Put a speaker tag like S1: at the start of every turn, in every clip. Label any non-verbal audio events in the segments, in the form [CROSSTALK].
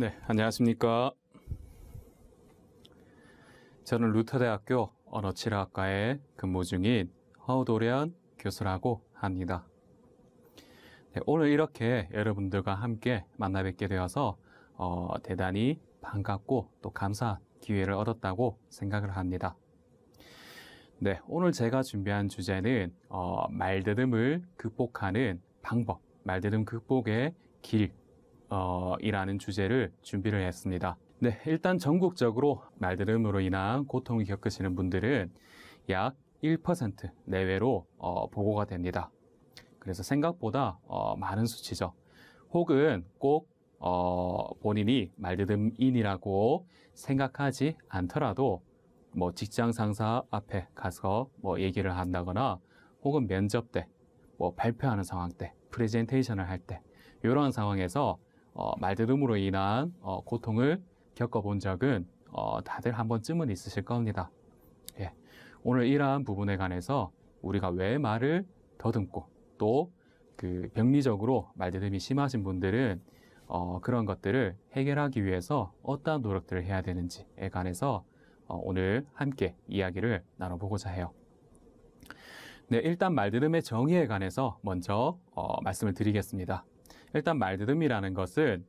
S1: 네, 안녕하십니까. 저는 루터대학교 언어치료학과에 근무 중인 허우도련 교수라고 합니다. 네, 오늘 이렇게 여러분들과 함께 만나 뵙게 되어서 어, 대단히 반갑고 또 감사한 기회를 얻었다고 생각을 합니다. 네, 오늘 제가 준비한 주제는 어, 말대듬을 극복하는 방법, 말대듬 극복의 길 어, 이라는 주제를 준비를 했습니다. 네, 일단 전국적으로 말들음으로 인한 고통을 겪으시는 분들은 약 1% 내외로 어, 보고가 됩니다. 그래서 생각보다 어, 많은 수치죠. 혹은 꼭 어, 본인이 말들음인이라고 생각하지 않더라도 뭐 직장 상사 앞에 가서 뭐 얘기를 한다거나 혹은 면접 때, 뭐 발표하는 상황 때, 프레젠테이션을 할 때, 이런 상황에서 어, 말들음으로 인한 어, 고통을 겪어본 적은 어, 다들 한 번쯤은 있으실 겁니다. 예, 오늘 이러한 부분에 관해서 우리가 왜 말을 더듬고 또 그 병리적으로 말들음이 심하신 분들은 어, 그런 것들을 해결하기 위해서 어떠한 노력들을 해야 되는지에 관해서 어, 오늘 함께 이야기를 나눠보고자 해요. 네, 일단 말들음의 정의에 관해서 먼저 어, 말씀을 드리겠습니다. 일단 말드음이라는 것은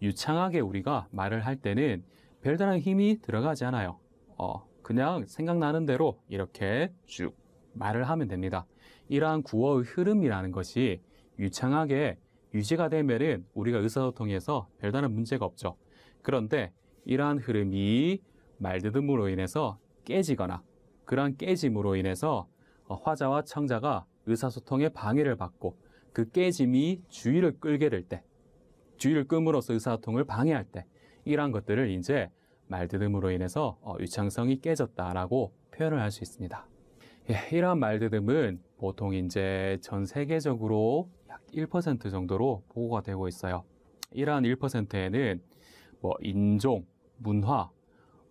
S1: 유창하게 우리가 말을 할 때는 별다른 힘이 들어가지 않아요. 어, 그냥 생각나는 대로 이렇게 쭉 말을 하면 됩니다. 이러한 구어의 흐름이라는 것이 유창하게 유지가 되면은 우리가 의사소통에서 별다른 문제가 없죠. 그런데 이러한 흐름이 말드듬으로 인해서 깨지거나 그러한 깨짐으로 인해서 어, 화자와 청자가 의사소통에 방해를 받고 그 깨짐이 주의를 끌게 될 때, 주의를 끔으로써 의사소통을 방해할 때, 이러한 것들을 이제 말드듬으로 인해서 어, 유창성이 깨졌다라고 표현을 할 수 있습니다. 예, 이러한 말드듬은 보통 이제 전 세계적으로 약 1% 정도로 보고가 되고 있어요. 이러한 1%에는 뭐 인종, 문화,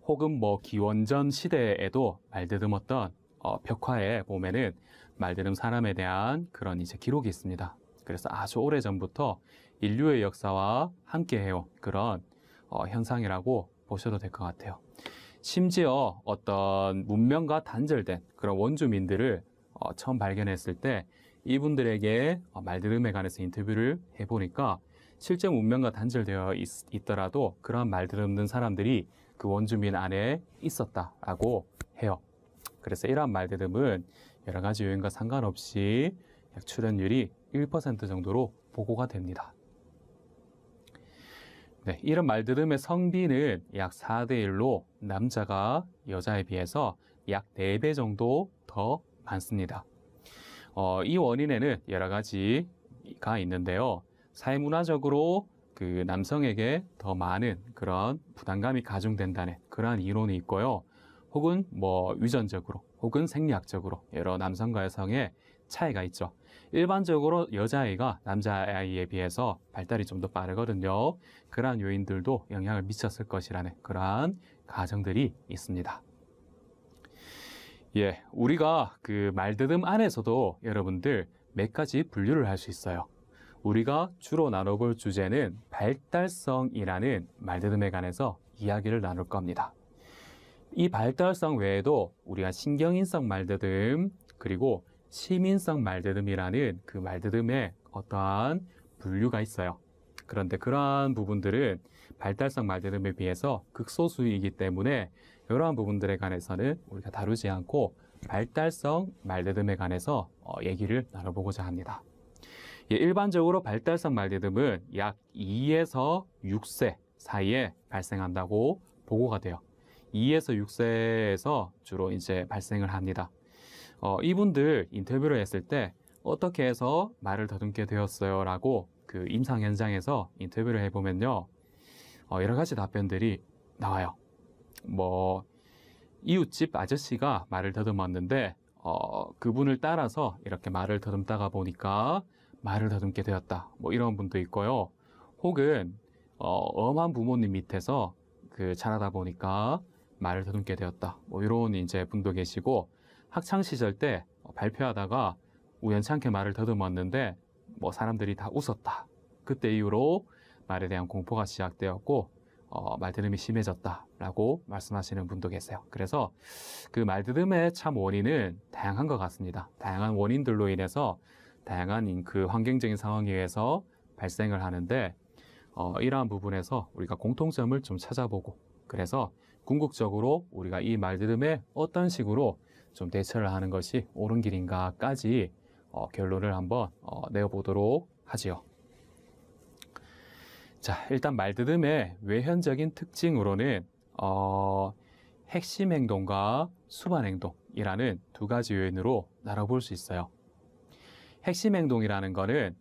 S1: 혹은 뭐 기원전 시대에도 말드듬었던 어, 벽화에 보면은 말대름 사람에 대한 그런 이제 기록이 있습니다. 그래서 아주 오래 전부터 인류의 역사와 함께해요. 그런 어, 현상이라고 보셔도 될 것 같아요. 심지어 어떤 문명과 단절된 그런 원주민들을 어, 처음 발견했을 때 이분들에게 어, 말들음에 관해서 인터뷰를 해보니까 실제 문명과 단절되어 있, 더라도 그런 말들음 든 사람들이 그 원주민 안에 있었다라고 해요. 그래서 이러한 말들음은 여러 가지 요인과 상관없이 약 출연율이 1% 정도로 보고가 됩니다. 네, 이런 말들음의 성비는 약 4대 1로 남자가 여자에 비해서 약 4배 정도 더 많습니다. 어, 이 원인에는 여러 가지가 있는데요. 사회문화적으로 그 남성에게 더 많은 그런 부담감이 가중된다는 그러한 이론이 있고요. 혹은 뭐 유전적으로 혹은 생리학적으로 여러 남성과 여성의 차이가 있죠. 일반적으로 여자아이가 남자아이에 비해서 발달이 좀 더 빠르거든요. 그러한 요인들도 영향을 미쳤을 것이라는 그러한 가정들이 있습니다. 예, 우리가 그말대듬 안에서도 여러분들 몇 가지 분류를 할 수 있어요. 우리가 주로 나눠볼 주제는 발달성이라는 말대듬에 관해서 이야기를 나눌 겁니다. 이 발달성 외에도 우리가 신경인성 말드듬 그리고 시민성 말드듬이라는 그 말드듬의 어떠한 분류가 있어요. 그런데 그러한 부분들은 발달성 말드듬에 비해서 극소수이기 때문에 이러한 부분들에 관해서는 우리가 다루지 않고 발달성 말드듬에 관해서 어, 얘기를 나눠보고자 합니다. 예, 일반적으로 발달성 말디듬은 약 2에서 6세 사이에 발생한다고 보고가 돼요. 2에서 6세에서 주로 이제 발생을 합니다. 어, 이분들 인터뷰를 했을 때 어떻게 해서 말을 더듬게 되었어요 라고 그 임상 현장에서 인터뷰를 해보면요. 어, 여러 가지 답변들이 나와요. 뭐, 이웃집 아저씨가 말을 더듬었는데, 어, 그분을 따라서 이렇게 말을 더듬다가 보니까 말을 더듬게 되었다. 뭐 이런 분도 있고요. 혹은, 어, 엄한 부모님 밑에서 그 자라다 보니까 말을 더듬게 되었다. 뭐 이런 이제 분도 계시고 학창 시절 때 발표하다가 우연찮게 말을 더듬었는데 뭐 사람들이 다 웃었다. 그때 이후로 말에 대한 공포가 시작되었고 어, 말들음이 심해졌다라고 말씀하시는 분도 계세요. 그래서 그 말들음의 참 원인은 다양한 것 같습니다. 다양한 원인들로 인해서 다양한 그 환경적인 상황에 의해서 발생을 하는데 어, 이러한 부분에서 우리가 공통점을 좀 찾아보고 그래서 궁극적으로 우리가 이 말들음에 어떤 식으로 좀 대처를 하는 것이 옳은 길인가까지 어, 결론을 한번 어, 내어보도록 하지요. 자, 일단 말들음의 외현적인 특징으로는 어, 핵심 행동과 수반 행동이라는 두 가지 요인으로 나눠볼 수 있어요. 핵심 행동이라는 것은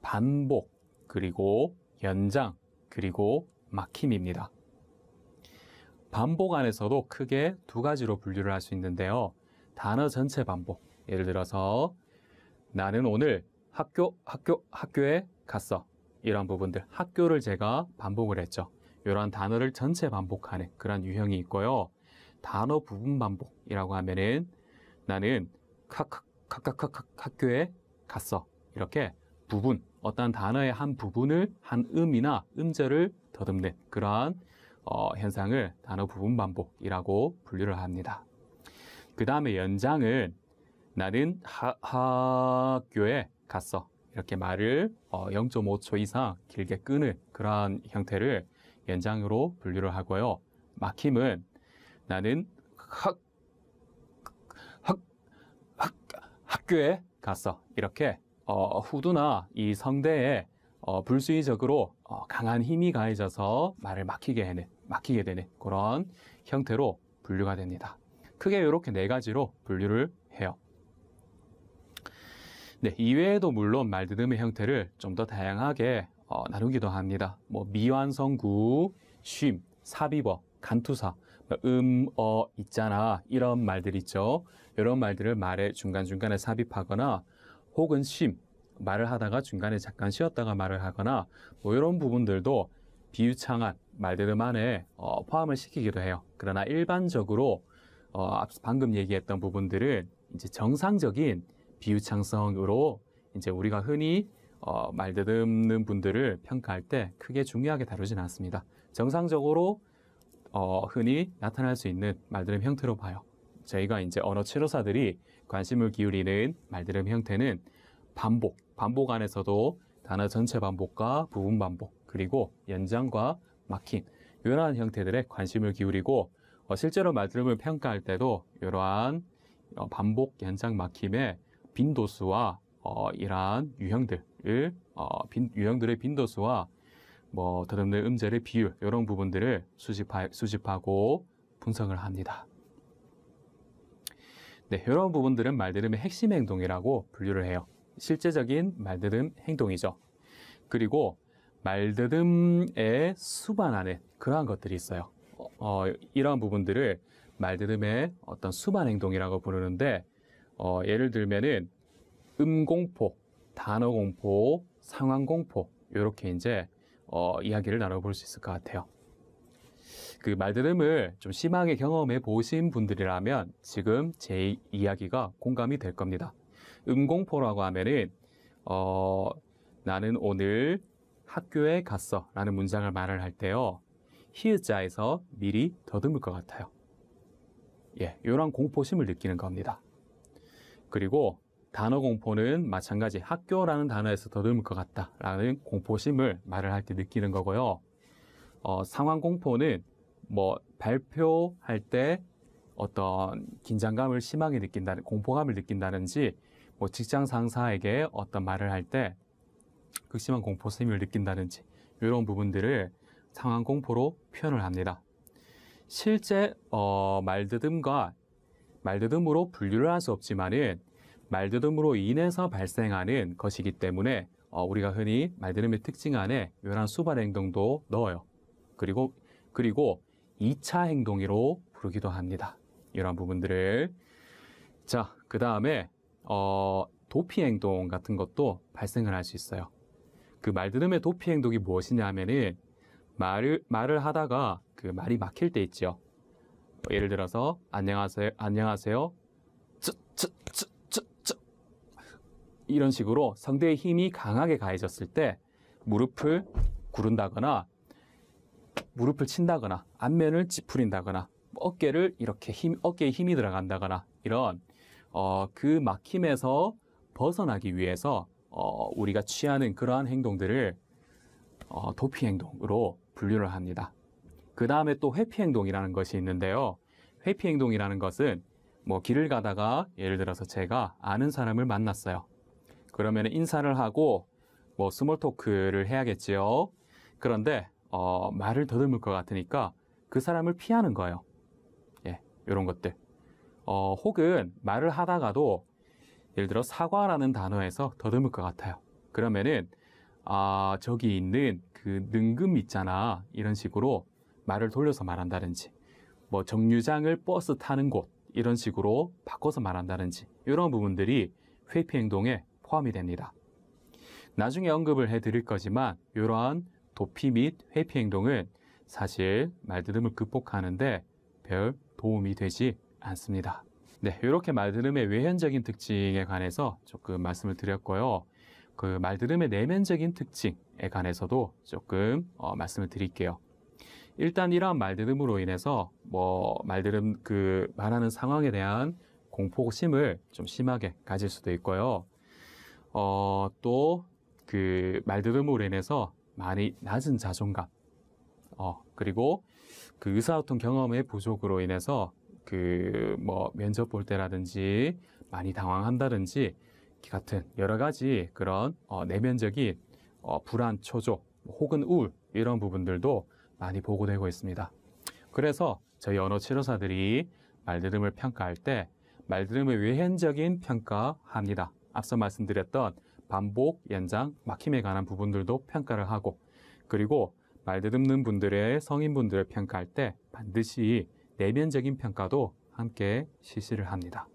S1: 반복, 그리고 연장, 그리고 막힘입니다. 반복 안에서도 크게 두 가지로 분류를 할 수 있는데요. 단어 전체 반복. 예를 들어서 나는 오늘 학교, 학교, 학교에 갔어. 이런 부분들. 학교를 제가 반복을 했죠. 이러한 단어를 전체 반복하는 그런 유형이 있고요. 단어 부분 반복이라고 하면은 나는 카카카카카 학교에 갔어. 이렇게 부분, 어떤 단어의 한 부분을 한 음이나 음절을 더듬는 그러한 어, 현상을 단어 부분 반복이라고 분류를 합니다. 그 다음에 연장은 나는 하, 학교에 갔어. 이렇게 말을 어, 0.5초 이상 길게 끄는 그러한 형태를 연장으로 분류를 하고요. 막힘은 나는 학, 학, 학, 학교에 갔어. 이렇게 어, 후두나 이 성대에 어, 불수의적으로 어, 강한 힘이 가해져서 말을 막히게 하는 막히게 되는 그런 형태로 분류가 됩니다. 크게 이렇게 네 가지로 분류를 해요. 네, 이외에도 물론 말드듬의 형태를 좀 더 다양하게 어, 나누기도 합니다. 뭐 미완성구, 쉼, 삽입어, 간투사, 뭐, 음, 어, 있잖아 이런 말들 있죠. 이런 말들을 말의 중간중간에 삽입하거나 혹은 쉼, 말을 하다가 중간에 잠깐 쉬었다가 말을 하거나 뭐 이런 부분들도 비유창한 말들안에 어, 포함을 시키기도 해요. 그러나 일반적으로 어, 방금 얘기했던 부분들은 이제 정상적인 비유창성으로 이제 우리가 흔히 어, 말들음는 분들을 평가할 때 크게 중요하게 다루진 않습니다. 정상적으로 어, 흔히 나타날 수 있는 말들음 형태로 봐요. 저희가 이제 언어 치료사들이 관심을 기울이는 말들음 형태는 반복, 반복 안에서도 단어 전체 반복과 부분 반복, 그리고 연장과 마킹 이러한 형태들에 관심을 기울이고 어, 실제로 말드름을 평가할 때도 이러한 어, 반복 연장 막힘의 빈도수와 어, 이러한 유형들을 어, 빈, 유형들의 빈도수와 뭐 더듬는 음절의 비율 이런 부분들을 수집하, 수집하고 분석을 합니다. 네, 이런 부분들은 말들음의 핵심 행동이라고 분류를 해요. 실제적인 말들음 행동이죠. 그리고 말드듬의 수반 하는 그러한 것들이 있어요. 어, 어 이러한 부분들을 말드듬의 어떤 수반 행동이라고 부르는데 어, 예를 들면은 음공포, 단어공포, 상황공포 이렇게 이제 어, 이야기를 나눠볼 수 있을 것 같아요. 그 말들음을 좀 심하게 경험해 보신 분들이라면 지금 제 이야기가 공감이 될 겁니다. 음공포라고 하면은 어, 나는 오늘 학교에 갔어 라는 문장을 말을 할 때요. 히읗자에서 미리 더듬을 것 같아요. 예, 요런 공포심을 느끼는 겁니다. 그리고 단어 공포는 마찬가지 학교라는 단어에서 더듬을 것 같다라는 공포심을 말을 할 때 느끼는 거고요. 어, 상황 공포는 뭐 발표할 때 어떤 긴장감을 심하게 느낀다는 공포감을 느낀다는지 뭐 직장 상사에게 어떤 말을 할때 극심한 그 공포심을 느낀다든지 이런 부분들을 상황 공포로 표현을 합니다. 실제 어, 말드듬과 말드듬으로 분류를 할 수 없지만은 말드듬으로 인해서 발생하는 것이기 때문에 어, 우리가 흔히 말드름의 특징 안에 요러수반 행동도 넣어요. 그리고 그리고 2차 행동으로 부르기도 합니다. 이런 부분들을 자, 그 다음에 어, 도피 행동 같은 것도 발생을 할 수 있어요. 그 말들음의 도피 행동이 무엇이냐 하면은 말을 말을 하다가 그 말이 막힐 때있죠요 예를 들어서 안녕하세요, 안녕하세요, 쯧쯧쯧쯧 쯔 이런 식으로 상대의 힘이 강하게 가해졌을 때 무릎을 구른다거나 무릎을 친다거나 안면을 찌푸린다거나 어깨를 이렇게 힘 어깨에 힘이 들어간다거나 이런 어, 그 막힘에서 벗어나기 위해서 어, 우리가 취하는 그러한 행동들을 어, 도피 행동으로 분류를 합니다. 그 다음에 또 회피 행동이라는 것이 있는데요. 회피 행동이라는 것은 뭐 길을 가다가 예를 들어서 제가 아는 사람을 만났어요. 그러면 인사를 하고 뭐 스몰 토크를 해야겠지요. 그런데 어, 말을 더듬을 것 같으니까 그 사람을 피하는 거예요. 예, 이런 것들. 어, 혹은 말을 하다가도 예를 들어 사과라는 단어에서 더듬을 것 같아요. 그러면은 아 저기 있는 그 능금 있잖아 이런 식으로 말을 돌려서 말한다든지 뭐 정류장을 버스 타는 곳 이런 식으로 바꿔서 말한다든지 이런 부분들이 회피 행동에 포함이 됩니다. 나중에 언급을 해드릴 거지만 이러한 도피 및 회피 행동은 사실 말들음을 극복하는데 별 도움이 되지 않습니다. 네, 이렇게 말들음의 외현적인 특징에 관해서 조금 말씀을 드렸고요. 그 말들음의 내면적인 특징에 관해서도 조금 어, 말씀을 드릴게요. 일단 이러한 말들음으로 인해서 뭐 말들음 그 말하는 상황에 대한 공포심을 좀 심하게 가질 수도 있고요. 어, 또 그 말들음으로 인해서 많이 낮은 자존감, 어, 그리고 그 의사소통 경험의 부족으로 인해서 그뭐 면접 볼 때라든지 많이 당황한다든지 같은 여러 가지 그런 어, 내면적인 어, 불안, 초조 혹은 우울 이런 부분들도 많이 보고되고 있습니다. 그래서 저희 언어 치료사들이 말들음을 평가할 때 말들음의 외현적인 평가합니다. 앞서 말씀드렸던 반복, 연장, 막힘에 관한 부분들도 평가를 하고 그리고 말들음는 분들의 성인분들을 평가할 때 반드시 내면적인 평가도 함께 실시를 합니다.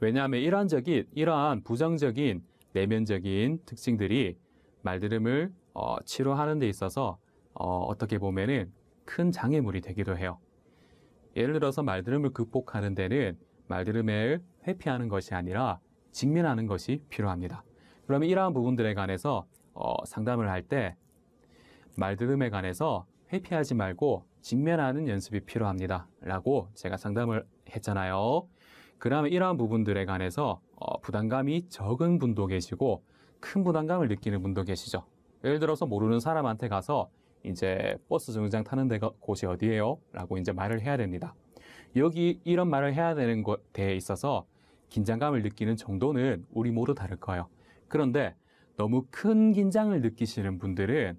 S1: 왜냐하면 이러한적인, 이러한 부정적인 내면적인 특징들이 말들음을 어, 치료하는 데 있어서 어, 떻게 보면은 큰 장애물이 되기도 해요. 예를 들어서 말들음을 극복하는 데는 말들음을 회피하는 것이 아니라 직면하는 것이 필요합니다. 그러면 이러한 부분들에 관해서 어, 상담을 할 때 말들음에 관해서 회피하지 말고 직면하는 연습이 필요합니다. 라고 제가 상담을 했잖아요. 그러면 이러한 부분들에 관해서 어, 부담감이 적은 분도 계시고 큰 부담감을 느끼는 분도 계시죠. 예를 들어서 모르는 사람한테 가서 이제 버스 정류장 타는 데가 곳이 어디예요? 라고 이제 말을 해야 됩니다. 여기 이런 말을 해야 되는 것에 있어서 긴장감을 느끼는 정도는 우리 모두 다를 거예요. 그런데 너무 큰 긴장을 느끼시는 분들은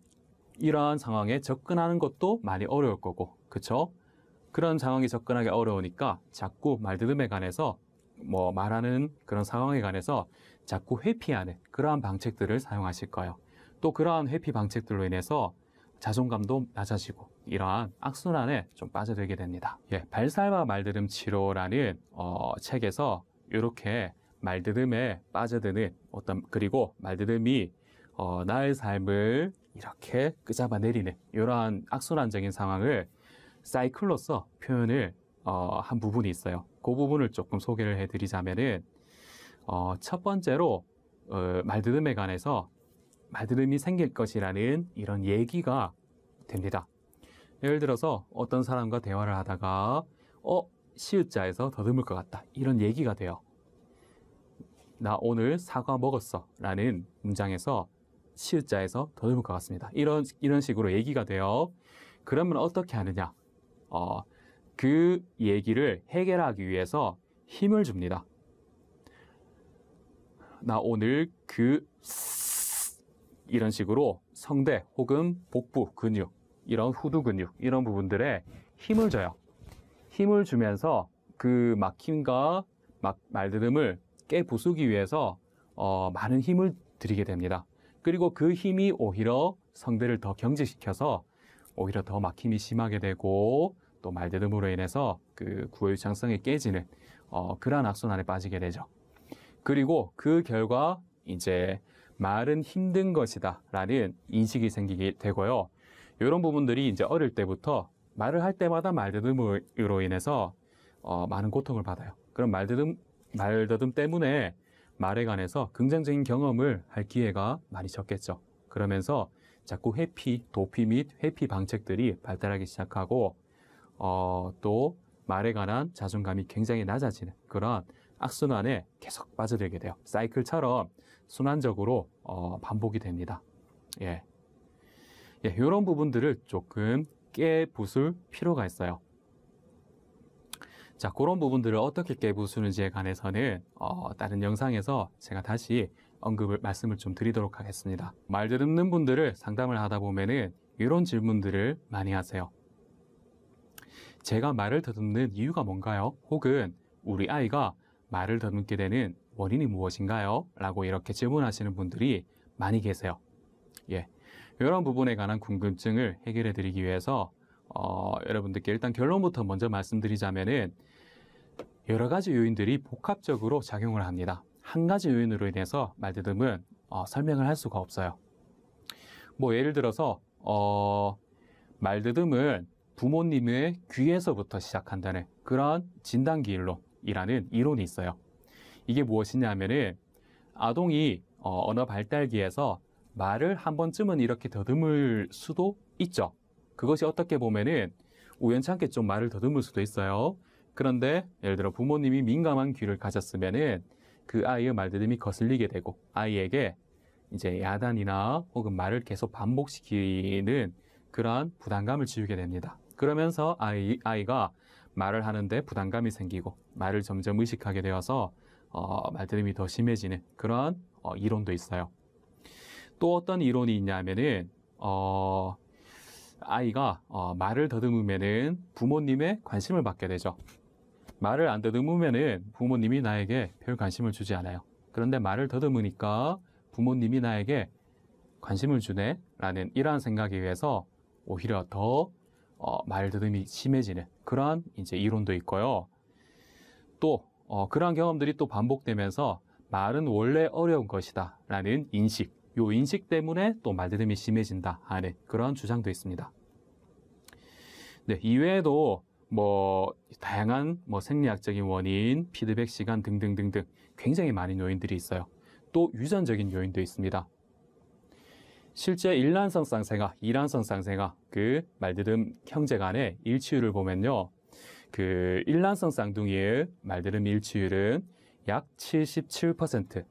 S1: 이러한 상황에 접근하는 것도 많이 어려울 거고 그쵸? 그런 상황이 접근하기 어려우니까 자꾸 말들음에 관해서 뭐 말하는 그런 상황에 관해서 자꾸 회피하는 그러한 방책들을 사용하실 거예요. 또 그러한 회피 방책들로 인해서 자존감도 낮아지고 이러한 악순환에 좀 빠져들게 됩니다. 예, 발살마 말들음 치료라는 어, 책에서 이렇게 말들음에 빠져드는 어떤 그리고 말들음이 어, 나의 삶을 이렇게 끄잡아 내리는 이러한 악순환적인 상황을 사이클로서 표현을 어, 한 부분이 있어요. 그 부분을 조금 소개를 해드리자면은 어, 첫 번째로 어, 말들음에 관해서 말들음이 생길 것이라는 이런 얘기가 됩니다. 예를 들어서 어떤 사람과 대화를 하다가 어 시읒자에서 더듬을 것 같다 이런 얘기가 돼요. 나 오늘 사과 먹었어 라는 문장에서 시읒자에서 더듬을 것 같습니다. 이런 이런 식으로 얘기가 돼요. 그러면 어떻게 하느냐? 어, 그 얘기를 해결하기 위해서 힘을 줍니다. 나 오늘 그 [SNIFFS] 이런 식으로 성대 혹은 복부 근육 이런 후두 근육 이런 부분들에 힘을 줘요. 힘을 주면서 그 막힘과 막, 말들음을 깨부수기 위해서 어, 많은 힘을 드리게 됩니다. 그리고 그 힘이 오히려 성대를 더 경직시켜서 오히려 더 막힘이 심하게 되고 또 말대듬으로 인해서 그 구호 유창성이 깨지는 어, 그러한 악순환에 빠지게 되죠. 그리고 그 결과 이제 말은 힘든 것이다 라는 인식이 생기게 되고요. 이런 부분들이 이제 어릴 때부터 말을 할 때마다 말대듬으로 인해서 어, 많은 고통을 받아요. 그럼 말대듬, 말대듬 때문에 말에 관해서 긍정적인 경험을 할 기회가 많이 적겠죠. 그러면서 자꾸 회피, 도피 및 회피 방책들이 발달하기 시작하고 어, 또 말에 관한 자존감이 굉장히 낮아지는 그런 악순환에 계속 빠져들게 돼요. 사이클처럼 순환적으로 어, 반복이 됩니다. 예. 예, 이런 부분들을 조금 깨부술 필요가 있어요. 자, 그런 부분들을 어떻게 깨부수는지에 관해서는 어, 다른 영상에서 제가 다시 언급을 말씀을 좀 드리도록 하겠습니다. 말 듣는 분들을 상담을 하다 보면은 이런 질문들을 많이 하세요. 제가 말을 더듬는 이유가 뭔가요? 혹은 우리 아이가 말을 더듬게 되는 원인이 무엇인가요? 라고 이렇게 질문하시는 분들이 많이 계세요. 예. 이런 부분에 관한 궁금증을 해결해 드리기 위해서 어, 여러분들께 일단 결론부터 먼저 말씀드리자면은 여러 가지 요인들이 복합적으로 작용을 합니다. 한 가지 요인으로 인해서 말드듬은 어, 설명을 할 수가 없어요. 뭐 예를 들어서 어, 말드듬은 부모님의 귀에서부터 시작한다는 그런 진단기일론이라는 이론이 있어요. 이게 무엇이냐면은 아동이 어, 언어 발달기에서 말을 한 번쯤은 이렇게 더듬을 수도 있죠. 그것이 어떻게 보면은 우연찮게 좀 말을 더듬을 수도 있어요. 그런데 예를 들어 부모님이 민감한 귀를 가졌으면은 그 아이의 말들음이 거슬리게 되고 아이에게 이제 야단이나 혹은 말을 계속 반복시키는 그러한 부담감을 지우게 됩니다. 그러면서 아이, 아이가 말을 하는데 부담감이 생기고 말을 점점 의식하게 되어서 어, 말들음이 더 심해지는 그러한 어, 이론도 있어요. 또 어떤 이론이 있냐면은 어, 아이가 어, 말을 더듬으면은 부모님의 관심을 받게 되죠. 말을 안더듬으면 부모님이 나에게 별 관심을 주지 않아요. 그런데 말을 더듬으니까 부모님이 나에게 관심을 주네 라는 이러한 생각에 의해서 오히려 더 어, 말 더듬이 심해지는 그러한 이제 이론도 있고요. 또 어, 그러한 경험들이 또 반복되면서 말은 원래 어려운 것이다 라는 인식 요 인식 때문에 또 말더듬이 심해진다 하는 그런 주장도 있습니다. 네, 이외에도 뭐 다양한 뭐 생리학적인 원인, 피드백 시간 등등등등 굉장히 많은 요인들이 있어요. 또 유전적인 요인도 있습니다. 실제 일란성 쌍생아, 이란성 쌍생아 그 말들음 형제간의 일치율을 보면요. 그 일란성 쌍둥이의 말들음 일치율은 약 77%,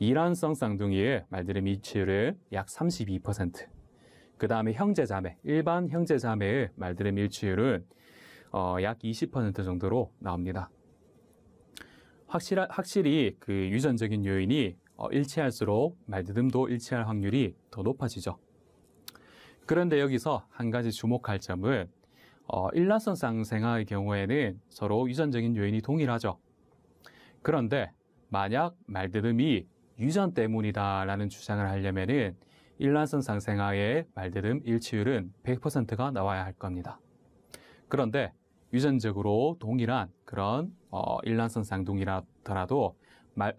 S1: 이란성 쌍둥이의 말들음 일치율은 약 32%, 그 다음에 형제자매, 일반 형제자매의 말들음 일치율은 어, 약 20% 정도로 나옵니다. 확실하, 확실히 그 유전적인 요인이 어, 일치할수록 말드듬도 일치할 확률이 더 높아지죠. 그런데 여기서 한 가지 주목할 점은 어, 일란성쌍 생아의 경우에는 서로 유전적인 요인이 동일하죠. 그런데 만약 말드듬이 유전 때문이다라는 주장을 하려면은 일란성 상생아의 말드듬 일치율은 100%가 나와야 할 겁니다. 그런데 유전적으로 동일한 그런 어, 일란성 쌍둥이라더라도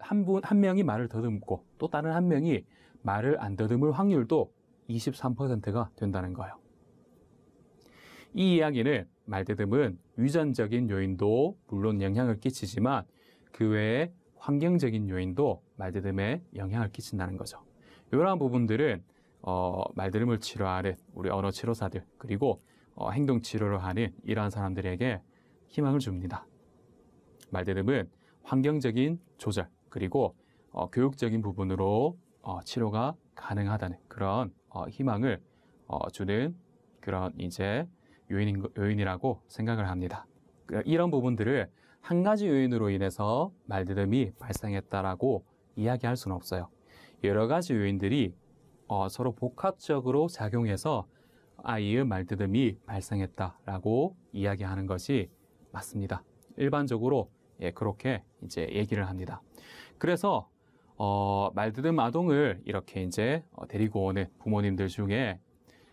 S1: 한 분, 한 명이 말을 더듬고 또 다른 한 명이 말을 안 더듬을 확률도 23%가 된다는 거예요. 이 이야기는 말대듬은 유전적인 요인도 물론 영향을 끼치지만 그 외에 환경적인 요인도 말대듬에 영향을 끼친다는 거죠. 이러한 부분들은 어, 말대듬을 치료하는 우리 언어 치료사들 그리고 어, 행동 치료를 하는 이러한 사람들에게 희망을 줍니다. 말대름은 환경적인 조절 그리고 어, 교육적인 부분으로 어, 치료가 가능하다는 그런 어, 희망을 어, 주는 그런 이제 요인인, 요인이라고 생각을 합니다. 그 이런 부분들을 한 가지 요인으로 인해서 말들음이 발생했다라고 이야기할 수는 없어요. 여러 가지 요인들이 어, 서로 복합적으로 작용해서 아이의 말들음이 발생했다라고 이야기하는 것이 맞습니다. 일반적으로 예, 그렇게 이제 얘기를 합니다. 그래서 어, 말들음 아동을 이렇게 이제 어, 데리고 오는 부모님들 중에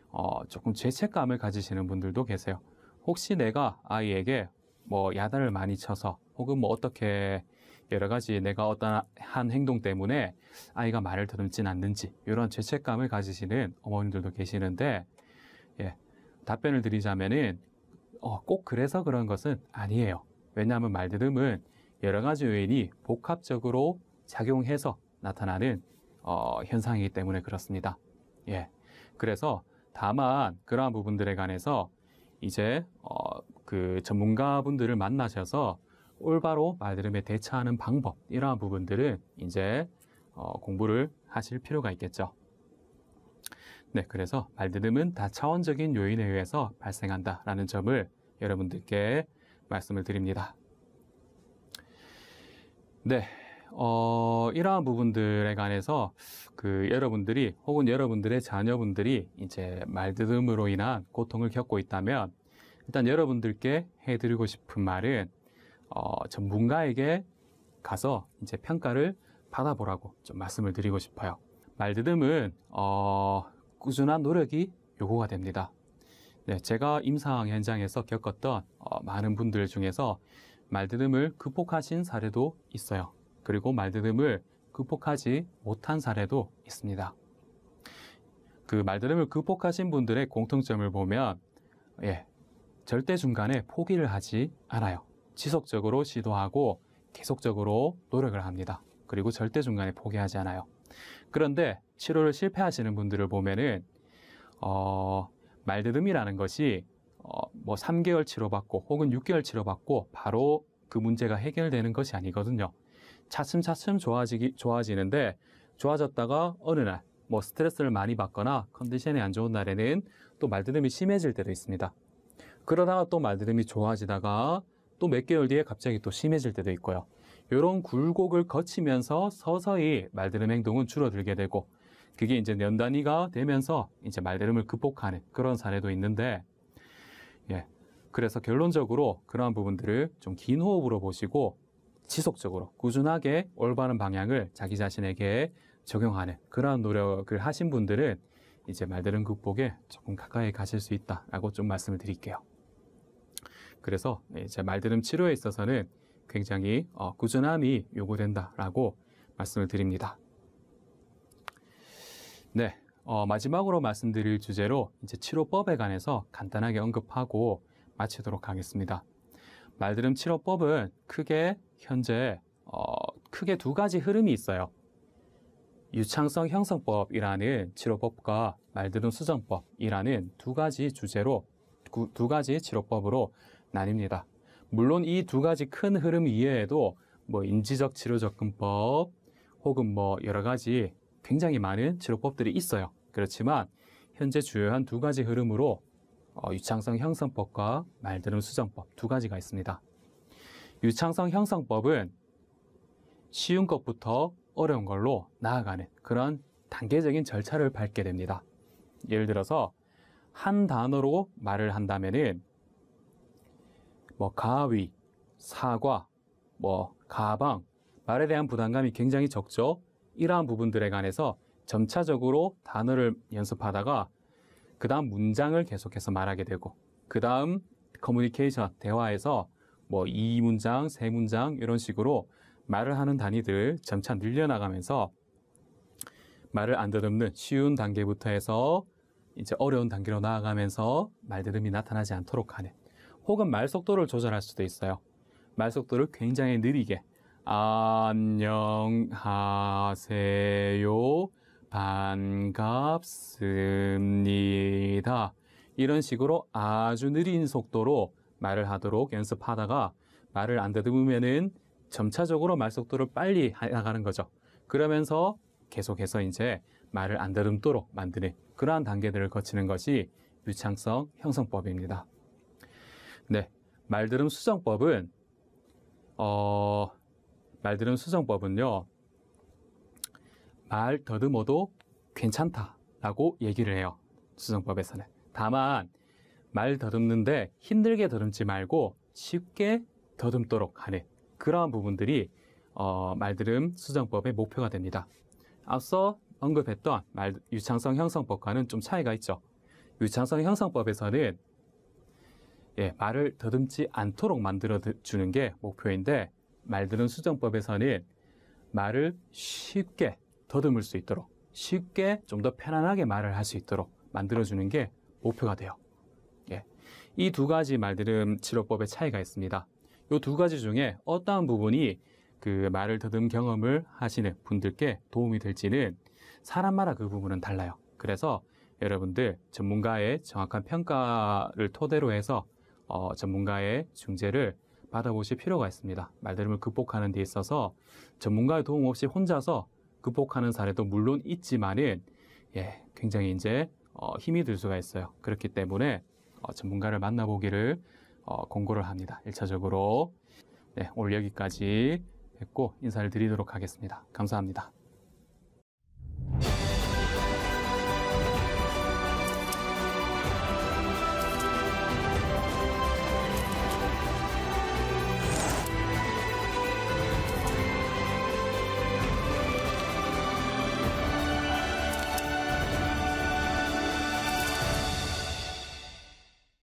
S1: 어, 조금 죄책감을 가지시는 분들도 계세요. 혹시 내가 아이에게 뭐 야단을 많이 쳐서 혹은 뭐 어떻게 여러 가지 내가 어떤 한 행동 때문에 아이가 말을 들음진 않는지 이런 죄책감을 가지시는 어머님들도 계시는데 답변을 드리자면은 어, 꼭 그래서 그런 것은 아니에요. 왜냐하면 말들음은 여러 가지 요인이 복합적으로 작용해서 나타나는 어, 현상이기 때문에 그렇습니다. 예. 그래서 다만 그러한 부분들에 관해서 이제 어, 그 전문가분들을 만나셔서 올바로 말들음에 대처하는 방법 이러한 부분들은 이제 어, 공부를 하실 필요가 있겠죠. 네, 그래서 말들듬은 다차원적인 요인에 의해서 발생한다라는 점을 여러분들께 말씀을 드립니다. 네, 어, 이러한 부분들에 관해서 그 여러분들이 혹은 여러분들의 자녀분들이 이제 말들듬으로 인한 고통을 겪고 있다면 일단 여러분들께 해드리고 싶은 말은 어, 전문가에게 가서 이제 평가를 받아보라고 좀 말씀을 드리고 싶어요. 말들듬은 어, 꾸준한 노력이 요구가 됩니다. 네, 제가 임상 현장에서 겪었던 어, 많은 분들 중에서 말들음을 극복하신 사례도 있어요. 그리고 말들음을 극복하지 못한 사례도 있습니다. 그 말들음을 극복하신 분들의 공통점을 보면 예, 절대 중간에 포기를 하지 않아요. 지속적으로 시도하고 계속적으로 노력을 합니다. 그리고 절대 중간에 포기하지 않아요. 그런데 치료를 실패하시는 분들을 보면은 어, 말드름이라는 것이 어, 뭐 3개월 치료받고 혹은 6개월 치료받고 바로 그 문제가 해결되는 것이 아니거든요. 차츰차츰 좋아지기, 좋아지는데 좋아졌다가 어느 날 뭐 스트레스를 많이 받거나 컨디션이 안 좋은 날에는 또 말드름이 심해질 때도 있습니다. 그러다가 또 말드름이 좋아지다가 또 몇 개월 뒤에 갑자기 또 심해질 때도 있고요. 이런 굴곡을 거치면서 서서히 말들음 행동은 줄어들게 되고 그게 이제 년 단위가 되면서 이제 말들음을 극복하는 그런 사례도 있는데 예. 그래서 결론적으로 그러한 부분들을 좀 긴 호흡으로 보시고 지속적으로 꾸준하게 올바른 방향을 자기 자신에게 적용하는 그러한 노력을 하신 분들은 이제 말들음 극복에 조금 가까이 가실 수 있다라고 좀 말씀을 드릴게요. 그래서 이제 말들음 치료에 있어서는 굉장히 어, 꾸준함이 요구된다라고 말씀을 드립니다. 네, 어, 마지막으로 말씀드릴 주제로 이제 치료법에 관해서 간단하게 언급하고 마치도록 하겠습니다. 말들음 치료법은 크게 현재 어, 크게 두 가지 흐름이 있어요. 유창성 형성법이라는 치료법과 말들음 수정법이라는 두 가지 주제로 두 가지 치료법으로 나뉩니다. 물론 이 두 가지 큰 흐름 이외에도 뭐 인지적 치료 접근법 혹은 뭐 여러 가지 굉장히 많은 치료법들이 있어요. 그렇지만 현재 주요한 두 가지 흐름으로 어, 유창성 형성법과 말들음 수정법 두 가지가 있습니다. 유창성 형성법은 쉬운 것부터 어려운 걸로 나아가는 그런 단계적인 절차를 밟게 됩니다. 예를 들어서 한 단어로 말을 한다면은 뭐 가위, 사과, 뭐 가방, 말에 대한 부담감이 굉장히 적죠. 이러한 부분들에 관해서 점차적으로 단어를 연습하다가 그 다음 문장을 계속해서 말하게 되고 그 다음 커뮤니케이션, 대화에서 뭐 이 문장, 세 문장 이런 식으로 말을 하는 단위들 점차 늘려나가면서 말을 안 더듬는 쉬운 단계부터 해서 이제 어려운 단계로 나아가면서 말더듬이 나타나지 않도록 하는 혹은 말 속도를 조절할 수도 있어요. 말 속도를 굉장히 느리게 안녕하세요 반갑습니다 이런 식으로 아주 느린 속도로 말을 하도록 연습하다가 말을 안더으면은 점차적으로 말 속도를 빨리 나가는 거죠. 그러면서 계속해서 이제 말을 안 더듬도록 만드는 그러한 단계들을 거치는 것이 유창성 형성법입니다. 네, 말들음 수정법은 어, 말들음 수정법은요. 말 더듬어도 괜찮다라고 얘기를 해요. 수정법에서는. 다만 말 더듬는데 힘들게 더듬지 말고 쉽게 더듬도록 하는 그러한 부분들이 어, 말들음 수정법의 목표가 됩니다. 앞서 언급했던 말 유창성 형성법과는 좀 차이가 있죠. 유창성 형성법에서는 예, 말을 더듬지 않도록 만들어 주는 게 목표인데 말들은 수정법에서는 말을 쉽게 더듬을 수 있도록 쉽게 좀 더 편안하게 말을 할 수 있도록 만들어 주는 게 목표가 돼요. 예. 이 두 가지 말들은 치료법의 차이가 있습니다. 이 두 가지 중에 어떠한 부분이 그 말을 더듬 경험을 하시는 분들께 도움이 될지는 사람마다 그 부분은 달라요. 그래서 여러분들 전문가의 정확한 평가를 토대로 해서 어, 전문가의 중재를 받아보실 필요가 있습니다. 말들음을 극복하는 데 있어서 전문가의 도움 없이 혼자서 극복하는 사례도 물론 있지만은 예, 굉장히 이제 어, 힘이 들 수가 있어요. 그렇기 때문에 어, 전문가를 만나보기를 어, 권고를 합니다. 1차적으로 네, 오늘 여기까지 했고 인사를 드리도록 하겠습니다. 감사합니다.